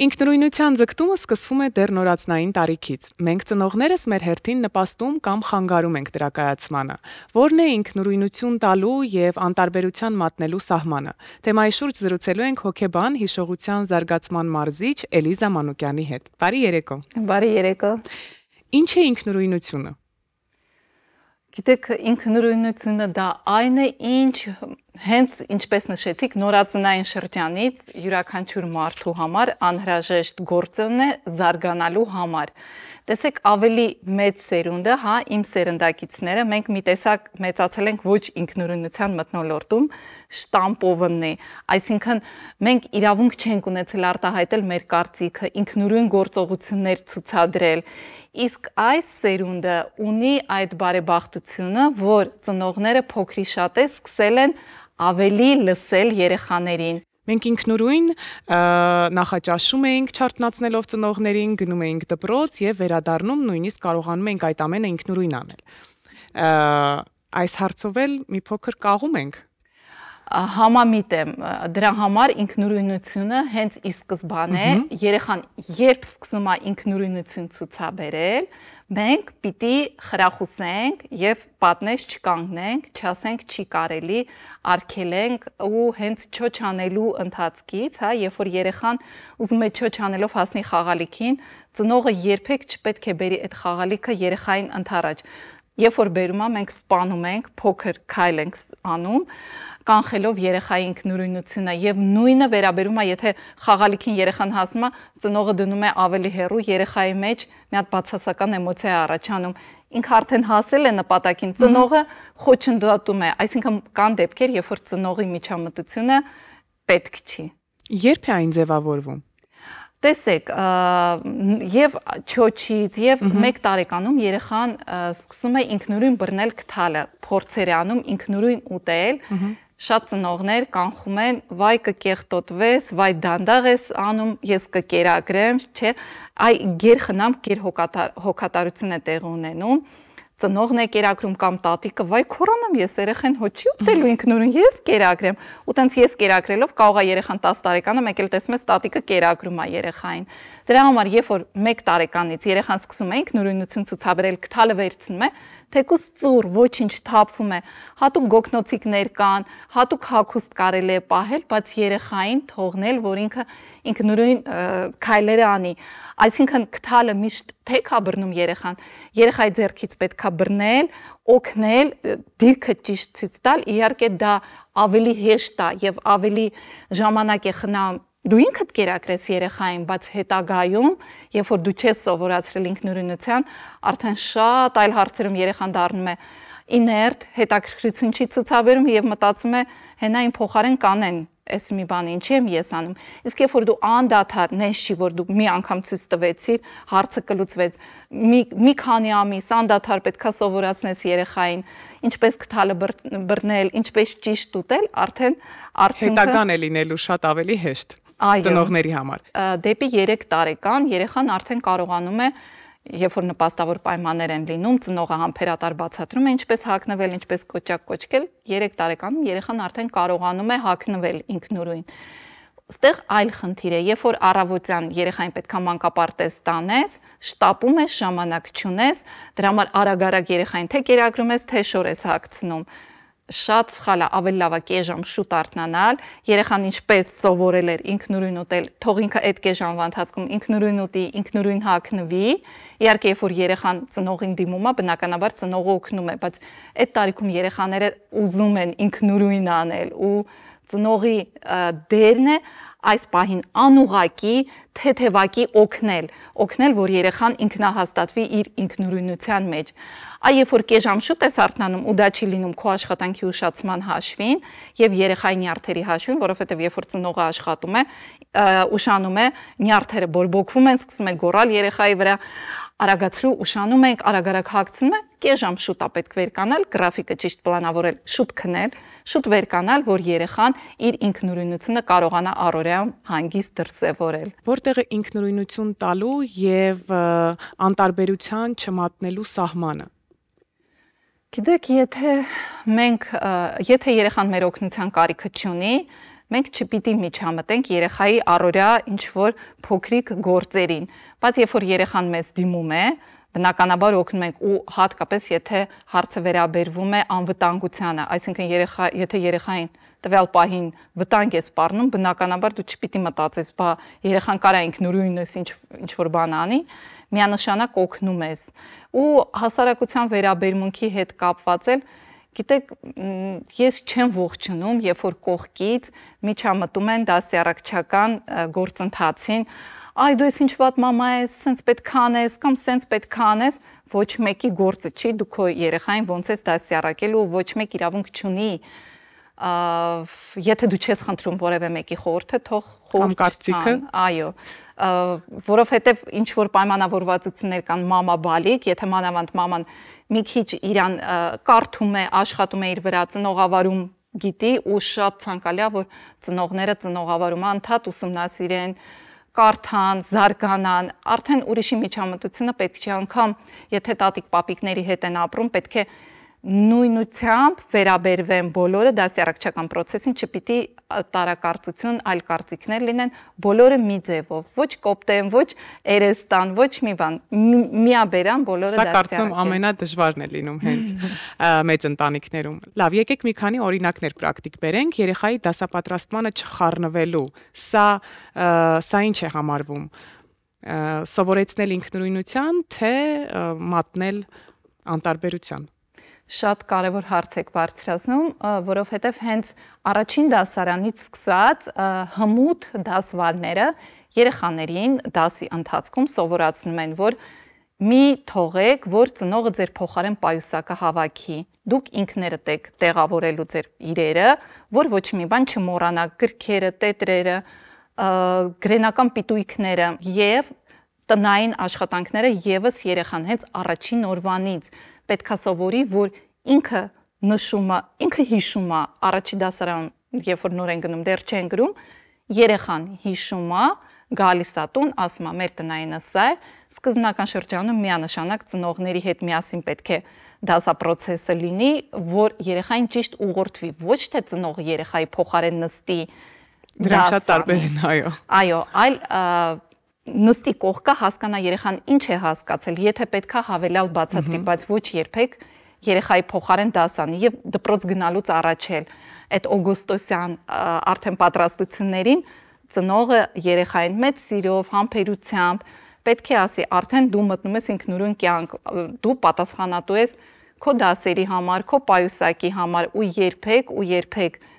Ինքնուրույնության ձգտումը սկսվում է դեռ նորածնային տարիքից։ Մենք ծնողներս մեր հերթին նպաստում կամ խանգարում ենք դրա կայացմանը։ Որն է ինքնուրույնություն տալու եւ անտարբերության մատնելու սահմանը։ Թեմայի շուրջ զրուցելու ենք հոգեբան հիշողության զարգացման մարզիչ Էլիզա Մանուկյանի հետ։ Բարի երեկո։ Բարի երեկո։ Ինչ է ինքնուրույնությունը։ Գիտեք, ինքնուրույնությունը դա այն է, ինչ հենց ինչպես նշեցիք, նորածնային շրջանից յուրաքանչյուր մարդու համար անհրաժեշտ գործն է զարգանալու համար։ Տեսեք, ավելի մեծ սերունդը, հա, իմ սերնդակիցները, մենք մի տեսակ մեծացել ենք ոչ ինքնուրույնության մտնոլորտում, շտամպովննի։ Այսինքն, մենք իրավունք չենք ունեցել արտահայտել մեր կարծիքը, ինքնուրույն գործողություններ ցուցադրել։ Իսկ այս սերունդը ունի այդ բարեբախտությունը, որ ծնողները փոքրիշատես սկսել են ավելի լսել երեխաներին։ Մենք ինքնուրույն նախաճաշում էինք չարտնացնելով ծնողներին, գնում էինք դպրոց եւ վերադառնում նույնիսկ կարողանում էինք այդ ամենը ինքնուրույն անել։ Այս հարցով էլ մի փոքր կաղում ենք համամիտ եմ դրա համար ինքնուրույնությունը հենց ի սկզբանե երեխան երբ սկսում է ինքնուրույնություն ցուցաբերել մենք պիտի խրախուսենք եւ պատնեշ չկանգնենք չասենք չի կարելի արկելենք ու հենց չոչանելու ընթացքից հա երբ որ երեխան ուզում է չոչանելով հասնի խաղալիքին ծնողը երբեք չպետք է բերի այդ խաղալիքը երեխային ընթարաջ Երբ որ բերում է, մենք սպանում ենք, փոքր քայլ ենք անում, կանխելով երեխայի ինքնուրույնությունը եւ նույնը վերաբերում է, եթե խաղալիքին երեխան հասնում է, ծնողը դնում է ավելի հեռու երեխայի մեջ մի հատ բացասական էմոցիա առաջանում։ Ինքը արդեն հասել է նպատակին, ծնողը խոչընդոտում է, այսինքն կան դեպքեր, երբ որ ծնողի միջամտությունը պետք չի։ Երբ է այն ձևավորվում Տեսեք, եւ չոչից եւ 1 տարեկանում երեխան սկսում է ինքնուրույն բռնել քթալը, փորձեր է անում ինքնուրույն ուտել, շատ ծնողներ կանխում են վայ կկեղտոտվես, վայ դանդաղ ես անում, ես կկերագրեմ, չէ, այ գերխնամ գերհոգատարություն է տեղ ունենում ծնողն է կերակրում կամ տատիկը, վայ քորանամ ես երեխեն հո չի ուտելու ինքնուրույն, ես կերակրեմ։ Ու տենց ես կերակրելով կարող է երեխան 10 տարեկանը մեկ էլ տեսնում ես տատիկը կերակրում է երեխային։ Դրա համար երբ որ 1 տարեկանից երեխան սկսում է ինքնուրույնություն ցուցաբերել, քթալը վերցնում է, թեկուս ծուր ոչինչ թափվում է, հատուկ գոգնոցիկներ կան, հատուկ հագուստ կարելի է պահել, բայց երեխային թողնել, որ ինքը ինքնուրույն քայլերը անի։ Այսինքն քթալը միշտ թեք է բռնում երեխան։ Երեխայի ձեռքից պետքա բռնել, օգնել, դիրքը ճիշտ ցույց տալ, իհարկե դա ավելի հեշտ է եւ ավելի ժամանակ է խնամ դու ինքդ կերակրես երեխային, բայց հետագայում, երբ որ դու չես սովորացրել ինքնուրույնության, արդեն շատ այլ հարցերում երեխան դառնում է իներտ, հետաքրքրություն չի ցուցաբերում եւ մտածում է հենային փոխարեն կանեն էս մի բան ինչի եմ ես անում իսկ երբ որ դու անդադար նես չի որ դու մի անգամ ցույց տվեցիր հարցը կլուծվեց մի մի քանի ամիս անդադար պետքա սովորացնես երեխային ինչպես կթալը բռնել ինչպես ճիշտ ուտել արդեն արդյունքը հետական է լինելու շատ ավելի հեշտ ծնողների համար։ Դեպի 3 տարեկան երեխան արդեն կարողանում է երբ որ նպաստավոր պայմաններ են լինում, ծնողը համբերատար բացատրում է ինչպես հակնվել, ինչպես կոճակ կոճկել, 3 տարեկանում երեխան արդեն կարողանում է հակնվել ինքնուրույն։ Ստեղ այլ խնդիր է, երբ որ առավոտյան երեխային պետքա մանկապարտեզ տանես, շտապում ես, ժամանակ չունես, դրա համար արագ-արագ երեխային թե կերակրում ես, թե շոր ես հագցնում շատ սխալ է, ավելի լավ է կեժամ շուտ արթնանալ, երեխան ինչպես սովորել էր ինքնուրույն ուտել, թող ինքը այդ կեժամվա ընթացքում ինքնուրույն ուտի, ինքնուրույն հագնվի։ Իհարկե, երբ որ երեխան ծնողին դիմում է, բնականաբար ծնողը օգնում է, բայց այդ տարիքում երեխաները ուզում են ինքնուրույն անել ու ծնողի դերն է այս պահին անուղակի թեթևակի օգնել, օգնել, որ երեխան ինքնահաստատվի իր ինքնուրույնության մեջ։ Այ երբ որ կեժամշուտ ես արթնանում ու դա չի լինում քո աշխատանքի ուշացման հաշվին եւ երեխայի նյարդերի հաշվին, որովհետեւ երբ որ ծնողը աշխատում է, ուշանում է, նյարդերը բորբոքվում են, սկսում է գոռալ երեխայի վրա, արագացրու ուշանում ենք, արագ-արագ հագցնում ենք, կես ժամ շուտ է պետք վերկանալ, գրաֆիկը ճիշտ պլանավորել, շուտ քնել, շուտ վերկանալ, որ երեխան իր ինքնուրույնությունը կարողանա առօրյայում հանգիստ դրսևորել։ Որտեղ է ինքնուրույնություն տալու եւ անտարբերության չմատնելու սահմանը։ Գիտեք, եթե մենք եթե երեխան մեր օգնության կարիքը չունի, մենք չպիտի միջամտենք երեխայի առօրյա ինչ-որ փոքրիկ գործերին, բայց երբ որ երեխան մեզ դիմում է, բնականաբար օգնում ենք ու հատկապես եթե հարցը վերաբերվում է անվտանգությանը, այսինքն երեխա, եթե երեխային տվյալ պահին վտանգ է սպառնում, բնականաբար դու չպիտի մտածես, բա երեխան կարա ինքնուրույնս ինչ ինչ որ բան անի, միանշանակ օգնում ես։ Ու հասարակության վերաբերմունքի հետ կապված էլ Գիտեք, ես չեմ ողջունում, երբ որ կողքից միջամտում են դասյարակչական գործընթացին, այ դու ես ինչ վատ մամա ես, սենց պետք անես կամ սենց պետք անես, ոչ մեկի գործը չի, դու քո երեխային ոնց ես դասյարակել ու ոչ մեկ իրավունք չունի եթե դու չես խնդրում որևէ մեկի խորհուրդը, թող խորհուրդ կարծիքը, այո, որովհետև ինչ որ պայմանավորվածություններ կան մամա բալիկ, եթե մանավանդ մաման մի քիչ իրան կարդում է, աշխատում է իր վրա, ծնողավարում գիտի ու շատ ցանկալիա որ ծնողները ծնողավարումը անդադ ուսումնասիրեն, կարթան, զարգանան, արդեն ուրիշի միջամտությունը պետք չի անգամ, եթե տատիկ պապիկների հետ են ապրում, պետք է նույնությամբ վերաբերվեն բոլորը դասյարակչական process-ին, չպիտի տարակարծություն, այլ կարծիքներ լինեն, բոլորը մի ձևով, ոչ կոպտեն, ոչ երեստան, ոչ մի բան, միաբերան բոլորը դասյարակեն։ Սա կարծում ամենադժվարն է լինում հենց մեծ ընտանիքներում։ Լավ, եկեք մի քանի օրինակներ պրակտիկ բերենք երեխայի դասապատրաստմանը չխառնվելու։ Սա սա ինչ է համարվում սովորեցնել ինքնուրույնության, թե մատնել անտարբերության շատ կարևոր հարց եք բարձրացնում, որովհետև հենց առաջին դասարանից սկսած հմուտ դասվարները երեխաներին դասի ընթացքում սովորացնում են, որ մի թողեք, որ ծնողը ձեր փոխարեն պայուսակը հավաքի։ Դուք ինքներդ եք տեղավորելու ձեր իրերը, որ ոչ մի բան չմոռանաք, գրքերը, տետրերը, գրենական պիտույքները եւ տնային աշխատանքները եւս երեխան հենց առաջին օրվանից պետքա սովորի, որ ինքը նշում է, ինքը հիշում է առաջի դասարանում, երբ որ նոր են գնում, դեռ չեն գրում, երեխան հիշում է, գալիս է տուն, ասում է, մեր տնայինը սա է, սկզբնական շրջանում միանշանակ ծնողների հետ միասին պետք է դասա process-ը լինի, որ երեխային ճիշտ ուղղորդվի, ոչ թե ծնող երեխայի փոխարեն նստի դրանք շատ տարբեր են, այո։ Այո, այլ նստի կողքը հասկանա երեխան ինչ է հասկացել, եթե պետքա հավելյալ բացատրի, բայց ոչ երբեք երեխայի փոխարեն դասանի եւ դպրոց գնալուց առաջ էլ այդ օգոստոսյան արդեն պատրաստություններին ծնողը երեխային մեծ սիրով, համբերությամբ պետք է ասի, արդեն դու մտնում ես ինքնուրույն կյանք, դու պատասխանատու ես քո դասերի համար, քո պայուսակի համար ու երբեք ու երբեք, երբեք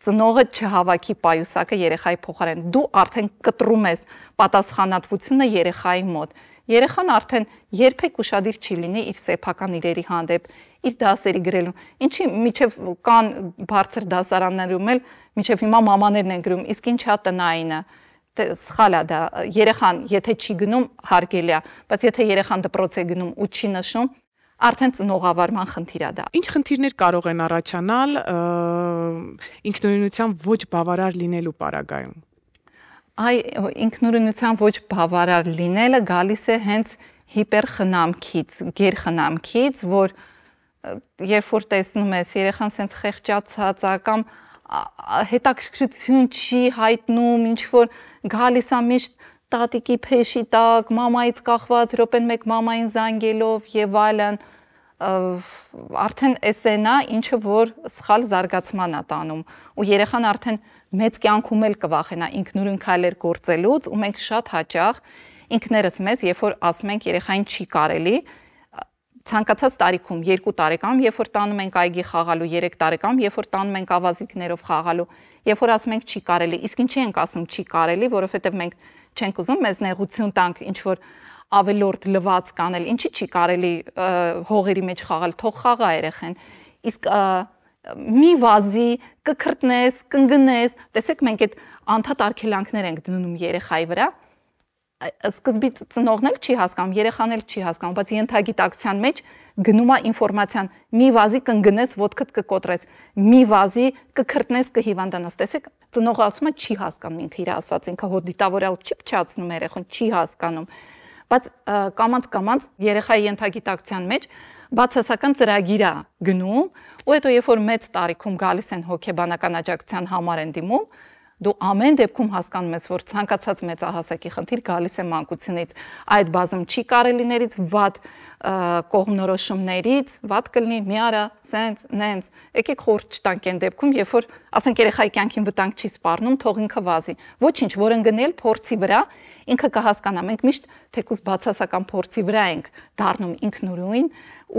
ծնողը չհավաքի պայուսակը երեխայի փոխարեն։ Դու արդեն կտրում ես պատասխանատվությունը երեխայի մոտ։ Երեխան արդեն երբեք ուրشادիր չի լինի իր սեփական իրերի հանդեպ, իր դասերի գրելու։ Ինչի միջև կան բարձր դասարաններում էլ միջև հիմա մամաներն են գրում, իսկ ինչա տնայինը սխալ է դա երեխան եթե չի գնում հարգելի է բայց եթե երեխան դպրոց է գնում ու չի նշում արդեն ծնողավարման խնդիր է դա։ Ինչ խնդիրներ կարող են առաջանալ ինքնուրույնության ոչ բավարար լինելու պարագայում։ Այ ինքնուրույնության ոչ բավարար լինելը գալիս է հենց հիպերխնամքից, գերխնամքից, որ երբ որ տեսնում ես երեխան sense խեղճացած է կամ հետաքրքրություն չի հայտնում, ինչ որ գալիս է միշտ տատիկի փեշի տակ, մամայից կախված րոպեն մեկ մամային զանգելով եւ այլն արդեն էսենա, ինչը որ սխալ զարգացման է տանում ու երեխան արդեն մեծ կյանքում էլ կվախենա ինքնուրույն քայլեր գործելուց ու մենք շատ հաճախ ինքներս մեզ, երբ որ ասում ենք երեխային չի կարելի, ցանկացած տարիքում 2 տարեկան, երբ որ տանում ենք այգի խաղալու, 3 տարեկան, երբ որ տանում ենք ավազիկներով խաղալու, երբ որ ասում ենք չի կարելի, իսկ ինչի ենք ասում չի կարելի, որովհետև մենք չենք ուզում մեզ նեղություն տանք ինչ որ ավելորդ լվացք անել, ինչի՞ չի կարելի հողերի մեջ խաղալ, թող խաղա երեխեն։ Իսկ մի վազի, կքրտնես, կընկնես։ Տեսեք, մենք այդ անթատ արկելանքներ ենք դնում երեխայի վրա, սկզբից ծնողն էլ չի հասկանում, երեխան էլ չի հասկանում, բայց ենթագիտակցության մեջ գնում է ինֆորմացիան։ Մի վազի կընկնես, ոդքդ կկոտրես, մի վազի կքրտնես, կհիվանդանաս։ Տեսեք, ծնողը ասում է չի հասկանում ինքը իր ասած, ինքը հո դիտավորյալ չի փչացնում երեխան, չի հասկանում։ Բայց կամած-կամած երեխայի ենթագիտակցության մեջ բացասական ծրագիր է գնում, ու հետո երբ որ մեծ տարիքում գալիս են հոգեբանական աջակցության համար են դիմում, դու ամեն դեպքում հասկանում ես, որ ցանկացած մեծահասակի խնդիր գալիս է մանկությունից։ Այդ բազում չի կարելիներից, ված կողմնորոշումներից, ված կլինի միարա, սենց, նենց։ Եկեք խորտ չտանք այն դեպքում, երբ որ ասենք երեխայի կյանքին վտանգ չի սպառնում, թող ինքը վազի։ Ոչինչ, որ ընկնել փորձի վրա ինքը կհասկանա։ Մենք միշտ թեկուզ բացասական փորձի վրա ենք դառնում ինքնուրույն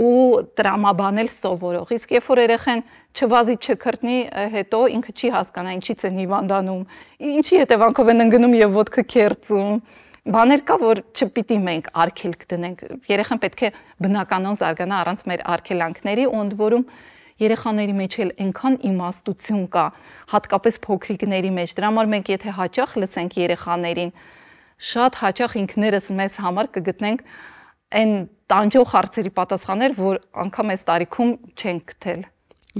ու տրամաբանել սովորող։ Իսկ երբ որ երեխեն չվազի չքրտնի, հետո ինքը չի հասկանա ինչից են հիվանդանում, ինչի հետևանքով են ընկնում եւ ոդկը քերծում բաներ կա, որ չպիտի մենք արգելք դնենք։ Երեխան պետք է բնականon զարգանա առանց մեր արգելանքների, ընդ որում երեխաների մեջ էլ այնքան իմաստություն կա, հատկապես փոքրիկների մեջ։ Դրա համար մենք եթե հաճախ լսենք երեխաներին, շատ հաճախ ինքներս մեզ համար կգտնենք այն տանջող հարցերի պատասխաններ, որ անգամ այս տարիքում չենք գտել։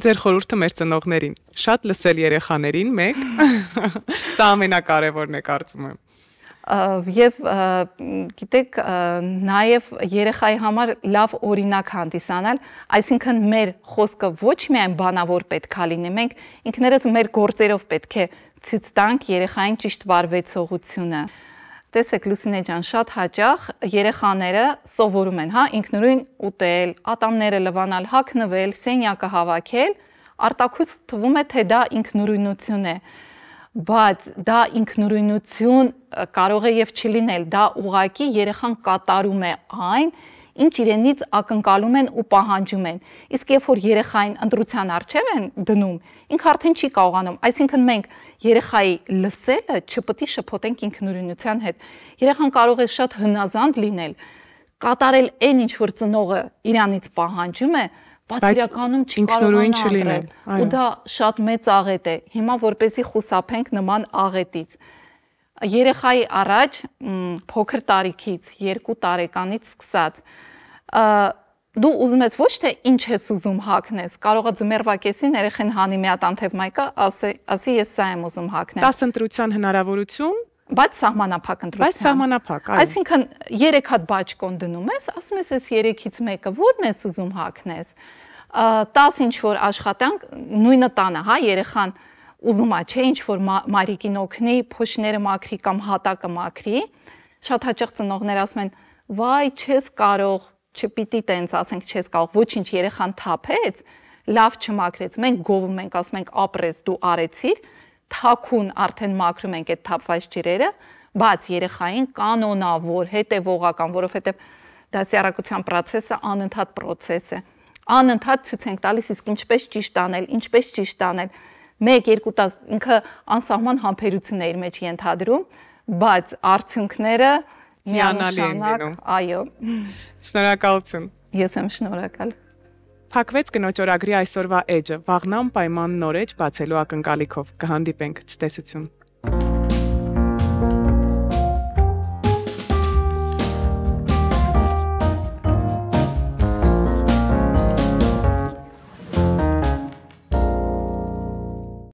Ձեր խորհուրդը մեր ծնողներին՝ շատ լսել երեխաներին, մեկ։ Սա ամենակարևորն է, կարծում եմ։ Եվ գիտեք, նաև երեխայի համար լավ օրինակ հանդիսանալ, այսինքն մեր խոսքը ոչ միայն բանավոր պետք է լինի, մենք ինքներս մեր գործերով պետք է ցույց տանք երեխային ճիշտ վարվեցողությունը տեսեք Լուսինե ջան, շատ հաճախ երեխաները սովորում են, հա, ինքնուրույն ուտել, ատամները լվանալ, հագնվել, սենյակը հավաքել, արտակուց թվում է, թե դա ինքնուրույնություն է, բայց դա ինքնուրույնություն կարող է եւ չլինել, դա ուղակի երեխան կատարում է այն, ինչ իրենից ակնկալում են ու պահանջում են։ Իսկ երբ որ երեխային ընտրության արժև են դնում, ինքը արդեն չի կարողանում։ Այսինքն մենք երեխայի լսելը չպետք է շփոթենք ինքնուրույնության հետ։ Երեխան կարող է շատ հնազանդ լինել, կատարել այն ինչ որ ծնողը իրանից պահանջում է, պատրիականում չկարողանա ընտրել։ Ու դա շատ մեծ աղետ է։ Հիմա որպեսի խուսափենք նման աղետից երեխայի առաջ փոքր տարիքից 2 տարեկանից սկսած դու ուզում ես ոչ թե ինչ ես ուզում հակնես, կարող է ձմերվակեսին երեխեն հանի մի հատ անթև մայկա, ասի, ասի ես սա եմ ուզում հակնել։ 10 ընտրության հնարավորություն, բայց սահմանափակ ընտրության։ Բայց սահմանափակ, այո։ Այսինքն 3 հատ բաճկոն դնում ես, ասում ես այս 3-ից մեկը ո՞րն ես ուզում հակնես։ 10 ինչ որ աշխատանք նույնը տանը, հա, երեխան ուզում է, չէ, ինչ որ մարիկին օգնի, փոշները մաքրի կամ հատակը մաքրի, շատ հաճախ ծնողներ ասում են, վայ, չես կարող, չպիտի տենց, ասենք, չես կարող, ոչինչ երեխան թափեց, լավ չմաքրեց։ Մենք գովում ենք, ասում ենք, ապրես դու արեցիր, թաքուն արդեն մաքրում ենք այդ թափված ջրերը, բայց երեխային կանոնավոր, հետևողական, որովհետև դասյարակության process-ը անընդհատ process է։ Անընդհատ ցույց ենք տալիս, իսկ ինչպես ճիշտ անել, ինչպես ճիշտ անել։ ինչ 1-2 տաս ինքը անսահման համբերությունների մեջ ենթադրում, բայց արդյունքները միանալի են լինում։ Այո։ Շնորհակալություն։ Ես եմ շնորհակալ։ Փակվեց կնոջ օրագրի այսօրվա էջը, վաղնամ պայման նորեջ բացելու ակնկալիքով կհանդիպենք ցտեսություն։